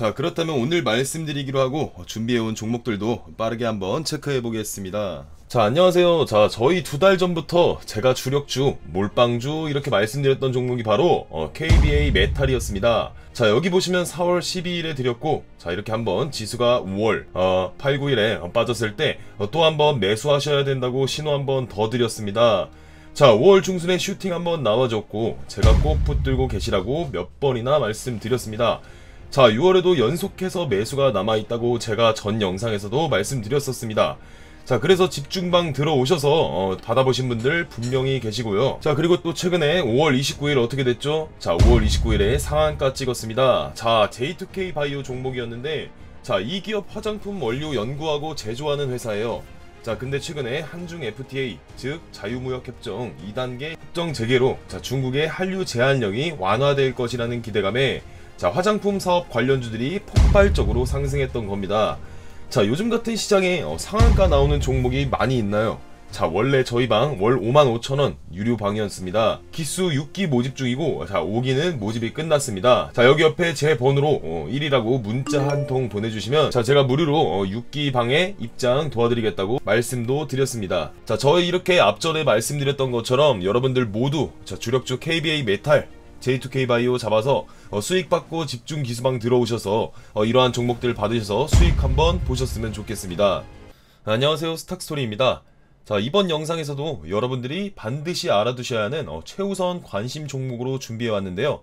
자 그렇다면 오늘 말씀드리기로 하고 준비해온 종목들도 빠르게 한번 체크해 보겠습니다 자 안녕하세요 자 저희 두 달 전부터 제가 주력주 몰빵주 이렇게 말씀드렸던 종목이 바로 어, KBA 메탈이었습니다 자 여기 보시면 4월 12일에 드렸고 자 이렇게 한번 지수가 5월 어, 8, 9일에 빠졌을 때또 어, 한번 매수하셔야 된다고 신호 한번 더 드렸습니다 자 5월 중순에 슈팅 한번 나와줬고 제가 꼭 붙들고 계시라고 몇 번이나 말씀드렸습니다 자 6월에도 연속해서 매수가 남아있다고 제가 전 영상에서도 말씀드렸었습니다. 자 그래서 집중방 들어오셔서 어, 받아보신 분들 분명히 계시고요 자 그리고 또 최근에 5월 29일 어떻게 됐죠? 자 5월 29일에 상한가 찍었습니다 자 J2K 바이오 종목이었는데 자 이 기업 화장품 원료 연구하고 제조하는 회사예요 자 근데 최근에 한중 FTA 즉 자유무역협정 2단계 협정 재개로 자 중국의 한류 제한령이 완화될 것이라는 기대감에 자 화장품 사업 관련주들이 폭발적으로 상승했던 겁니다. 자 요즘 같은 시장에 어, 상한가 나오는 종목이 많이 있나요? 자 원래 저희 방 월 55,000원 유료 방이었습니다 기수 6기 모집 중이고 자 5기는 모집이 끝났습니다 자 여기 옆에 제 번호로 어, 1이라고 문자 한 통 보내주시면 자 제가 무료로 어, 6기 방에 입장 도와드리겠다고 말씀도 드렸습니다 자저의 이렇게 앞전에 말씀드렸던 것처럼 여러분들 모두 자 주력주 KBA 메탈 J2K 바이오 잡아서 어, 수익 받고 집중 기수방 들어오셔서 어, 이러한 종목들 받으셔서 수익 한번 보셨으면 좋겠습니다. 안녕하세요 스탁스토리입니다. 자 이번 영상에서도 여러분들이 반드시 알아두셔야 하는 어, 최우선 관심 종목으로 준비해왔는데요.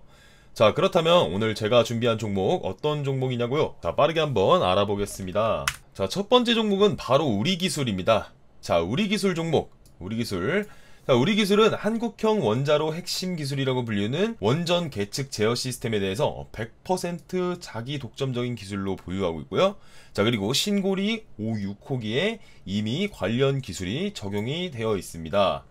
자 그렇다면 오늘 제가 준비한 종목 어떤 종목이냐고요? 자 빠르게 한번 알아보겠습니다. 자 첫 번째 종목은 바로 우리 기술입니다. 자 우리 기술 종목 우리 기술 우리 기술은 한국형 원자로 핵심 기술이라고 불리는 원전 계측 제어 시스템에 대해서 100% 자기 독점적인 기술로 보유하고 있고요. 자, 그리고 신고리 56호기에 이미 관련 기술이 적용이 되어 있습니다.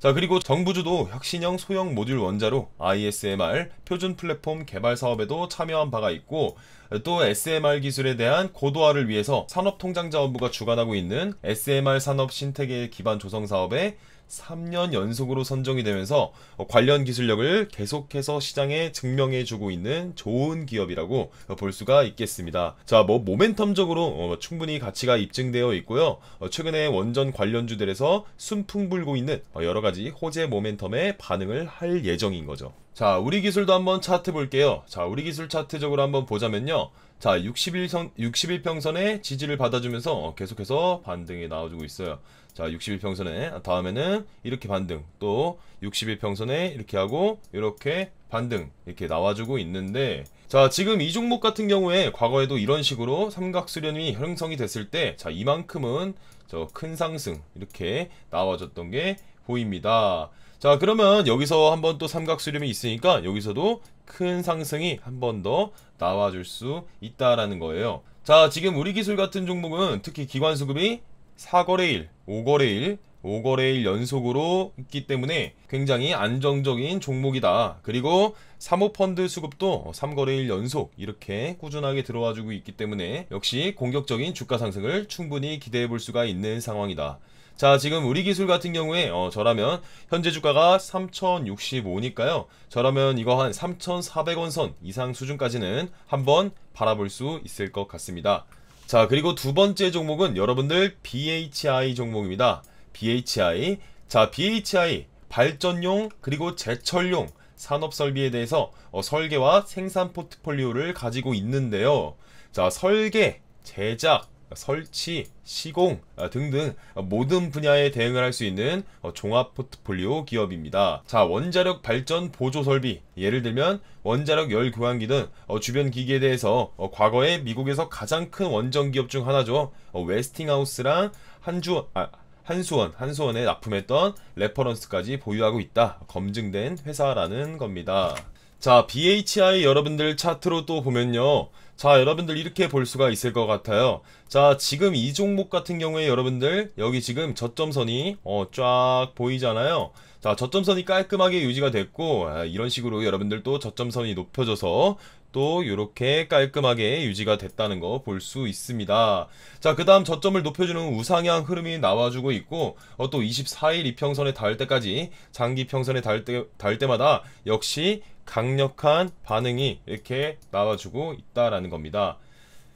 자 그리고 정부주도 혁신형 소형 모듈 원자로 ISMR 표준 플랫폼 개발 사업에도 참여한 바가 있고 또 SMR 기술에 대한 고도화를 위해서 산업통장자원부가 주관하고 있는 SMR 산업 신태계 기반 조성 사업에 3년 연속으로 선정이 되면서 어, 관련 기술력을 계속해서 시장에 증명해 주고 있는 좋은 기업이라고 어, 볼 수가 있겠습니다. 자, 뭐 모멘텀적으로 어, 충분히 가치가 입증되어 있고요. 최근에 원전 관련주들에서 순풍 불고 있는 여러 가지 호재 모멘텀에 반응을 할 예정인 거죠. 자, 우리 기술도 한번 차트 볼게요. 자, 우리 기술 차트적으로 한번 보자면요. 자, 61선, 61평선에 지지를 받아주면서 계속해서 반등이 나와주고 있어요. 자, 61평선에, 다음에는 이렇게 반등, 또 61평선에 이렇게 하고, 이렇게 반등, 이렇게 나와주고 있는데, 자, 지금 이 종목 같은 경우에 과거에도 이런 식으로 삼각수련이 형성이 됐을 때, 자, 이만큼은 저 큰 상승, 이렇게 나와줬던 게 보입니다. 자 그러면 여기서 한 번 또 삼각수렴이 있으니까 여기서도 큰 상승이 한 번 더 나와줄 수 있다라는 거예요 자 지금 우리 기술 같은 종목은 특히 기관 수급이 4거래일, 5거래일 5거래일 연속으로 있기 때문에 굉장히 안정적인 종목이다. 그리고 사모펀드 수급도 3거래일 연속 이렇게 꾸준하게 들어와주고 있기 때문에 역시 공격적인 주가 상승을 충분히 기대해 볼 수가 있는 상황이다. 자 지금 우리 기술 같은 경우에 어, 저라면 현재 주가가 3065니까요 저라면 이거 한 3400원 선 이상 수준까지는 한번 바라볼 수 있을 것 같습니다 자 그리고 두 번째 종목은 여러분들 BHI 종목입니다 BHI 자 BHI 발전용 그리고 제철용 산업설비에 대해서 어, 설계와 생산 포트폴리오를 가지고 있는데요 자 설계, 제작, 설치, 시공 아, 등등 모든 분야에 대응을 할 수 있는 어, 종합 포트폴리오 기업입니다. 자, 원자력 발전 보조 설비. 예를 들면 원자력 열 교환기 등 어, 주변 기기에 대해서 어, 과거에 미국에서 가장 큰 원전 기업 중 하나죠. 웨스팅하우스랑 한주 아, 한수원, 한수원에 납품했던 레퍼런스까지 보유하고 있다. 검증된 회사라는 겁니다. 자 BHI 여러분들 차트로 또 보면요 자 여러분들 이렇게 볼 수가 있을 것 같아요 자 지금 이 종목 같은 경우에 여러분들 여기 지금 저점선이 어, 쫙 보이잖아요 자 저점선이 깔끔하게 유지가 됐고 아, 이런 식으로 여러분들 또 저점선이 높여져서 또 이렇게 깔끔하게 유지가 됐다는 거 볼 수 있습니다. 자, 그 다음 저점을 높여주는 우상향 흐름이 나와주고 있고 어, 또 24일 이평선에 닿을 때까지 장기 평선에 닿을, 때, 닿을 때마다 역시 강력한 반응이 이렇게 나와주고 있다라는 겁니다.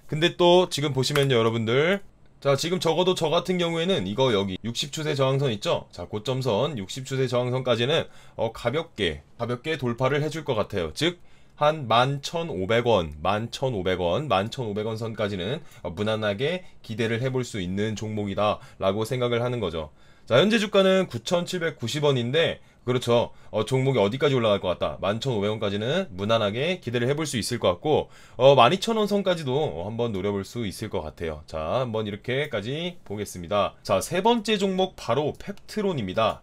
근데 또 지금 보시면요 여러분들 자 지금 적어도 저 같은 경우에는 이거 여기 60추세 저항선 있죠 자 고점선 60추세 저항선까지는 어, 가볍게 가볍게 돌파를 해줄 것 같아요 즉 한 11,500원, 11,500원, 11,500원 선까지는 어, 무난하게 기대를 해볼 수 있는 종목이다 라고 생각을 하는 거죠. 자, 현재 주가는 9,790원인데 그렇죠. 어, 종목이 어디까지 올라갈 것 같다. 11,500원까지는 무난하게 기대를 해볼 수 있을 것 같고 어, 12,000원 선까지도 한번 노려볼 수 있을 것 같아요. 자, 한번 이렇게까지 보겠습니다. 자, 세 번째 종목 바로 펩트론입니다.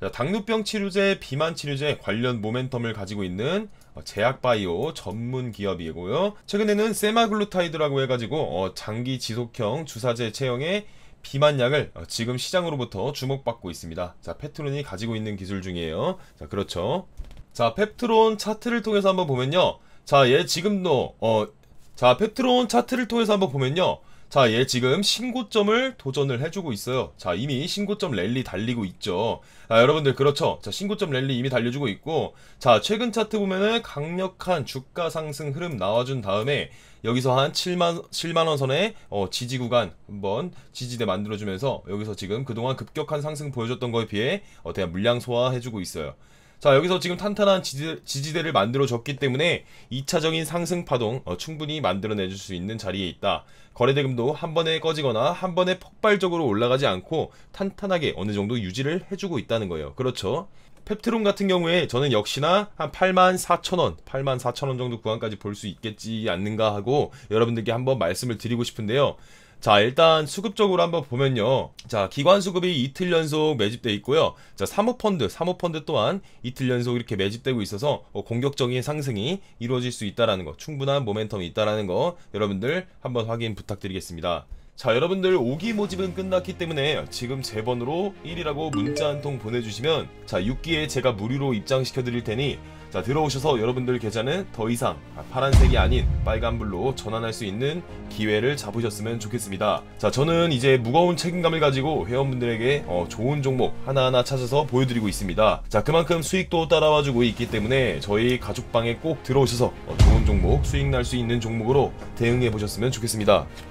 자, 당뇨병 치료제, 비만 치료제 관련 모멘텀을 가지고 있는 어, 제약바이오 전문 기업이고요. 최근에는 세마글루타이드라고 해가지고 어, 장기 지속형 주사제 체형에 비만약을 어, 지금 시장으로부터 주목받고 있습니다. 자, 페트론이 가지고 있는 기술 중이에요. 자, 그렇죠. 자, 페트론 차트를 통해서 한번 보면요. 자, 얘 예, 지금도 어, 자, 페트론 차트를 통해서 한번 보면요. 자, 얘 지금 신고점을 도전을 해주고 있어요. 자, 이미 신고점 랠리 달리고 있죠. 아, 여러분들 그렇죠. 자, 신고점 랠리 이미 달려주고 있고, 자, 최근 차트 보면은 강력한 주가 상승 흐름 나와준 다음에 여기서 한 7만 7만 원 선에 어, 지지 구간 한번 지지대 만들어주면서 여기서 지금 그동안 급격한 상승 보여줬던 거에 비해 어, 대한 물량 소화해주고 있어요. 자 여기서 지금 탄탄한 지지, 대를 만들어줬기 때문에 2차적인 상승 파동 어, 충분히 만들어내줄 수 있는 자리에 있다. 거래대금도 한 번에 꺼지거나 한 번에 폭발적으로 올라가지 않고 탄탄하게 어느 정도 유지를 해주고 있다는 거예요. 그렇죠? 펩트론 같은 경우에 저는 역시나 한 8만 4천원, 8만 4천원 정도 구간까지 볼 수 있겠지 않는가 하고 여러분들께 한번 말씀을 드리고 싶은데요. 자 일단 수급적으로 한번 보면요 자 기관 수급이 이틀 연속 매집돼 있고요 자 사모펀드 사모펀드 또한 이틀 연속 이렇게 매집되고 있어서 어, 공격적인 상승이 이루어질 수 있다라는 거 충분한 모멘텀이 있다라는 거 여러분들 한번 확인 부탁드리겠습니다 자 여러분들 오기 모집은 끝났기 때문에 지금 제 번으로 1이라고 문자 한 통 보내주시면 자 6기에 제가 무료로 입장시켜 드릴 테니 자 들어오셔서 여러분들 계좌는 더 이상 아, 파란색이 아닌 빨간불로 전환할 수 있는 기회를 잡으셨으면 좋겠습니다 자 저는 이제 무거운 책임감을 가지고 회원분들에게 어, 좋은 종목 하나하나 찾아서 보여드리고 있습니다 자 그만큼 수익도 따라와주고 있기 때문에 저희 가족방에 꼭 들어오셔서 어, 좋은 종목 수익 날 수 있는 종목으로 대응해 보셨으면 좋겠습니다